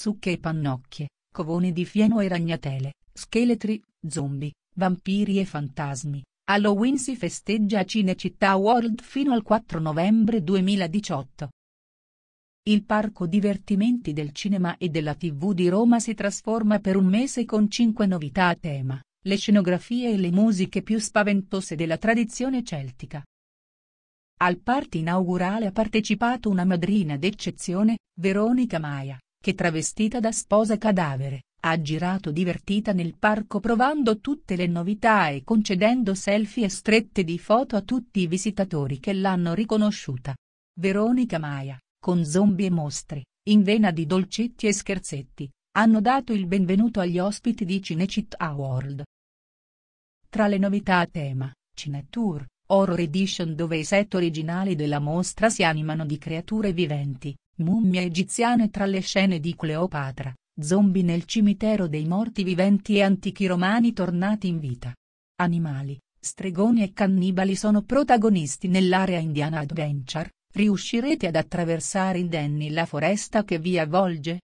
zucche e pannocchie, covoni di fieno e ragnatele, scheletri, zombie, vampiri e fantasmi. Halloween si festeggia a Cinecittà World fino al 4 novembre 2018. Il parco divertimenti del cinema e della tv di Roma si trasforma per un mese con cinque novità a tema, le scenografie e le musiche più spaventose della tradizione celtica. Al party inaugurale ha partecipato una madrina d'eccezione, Veronica Maia, che travestita da sposa cadavere, ha girato divertita nel parco provando tutte le novità e concedendo selfie e strette di foto a tutti i visitatori che l'hanno riconosciuta. Veronica Maia, con zombie e mostri, in vena di dolcetti e scherzetti, hanno dato il benvenuto agli ospiti di Cinecittà World. Tra le novità a tema, Cinetour, Horror Edition dove i set originali della mostra si animano di creature viventi, Mummie egiziane tra le scene di Cleopatra, zombie nel cimitero dei morti viventi e antichi romani tornati in vita. Animali, stregoni e cannibali sono protagonisti nell'area indiana adventure, riuscirete ad attraversare indenni la foresta che vi avvolge?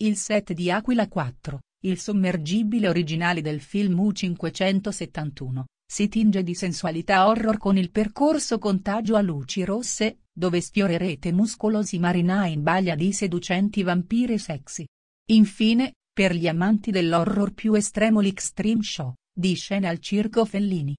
Il set di Aquila 4, il sommergibile originale del film U571, si tinge di sensualità horror con il percorso contagio a luci rosse, dove sfiorerete muscolosi marinai in baglia di seducenti vampiri sexy. Infine, per gli amanti dell'horror più estremo l'Extreme Show, di scena al circo Fellini.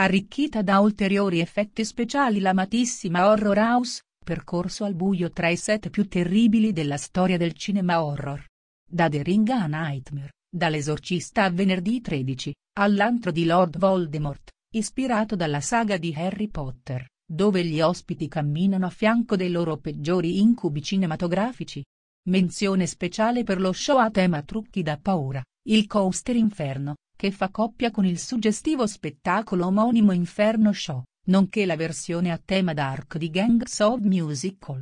Arricchita da ulteriori effetti speciali l'amatissima Horror House, percorso al buio tra i set più terribili della storia del cinema horror. Da The Ring a Nightmare, dall'esorcista a venerdì 13, all'antro di Lord Voldemort, ispirato dalla saga di Harry Potter. Dove gli ospiti camminano a fianco dei loro peggiori incubi cinematografici. Menzione speciale per lo show a tema trucchi da paura, il coaster inferno, che fa coppia con il suggestivo spettacolo omonimo Inferno Show, nonché la versione a tema dark di Gangs of Musical.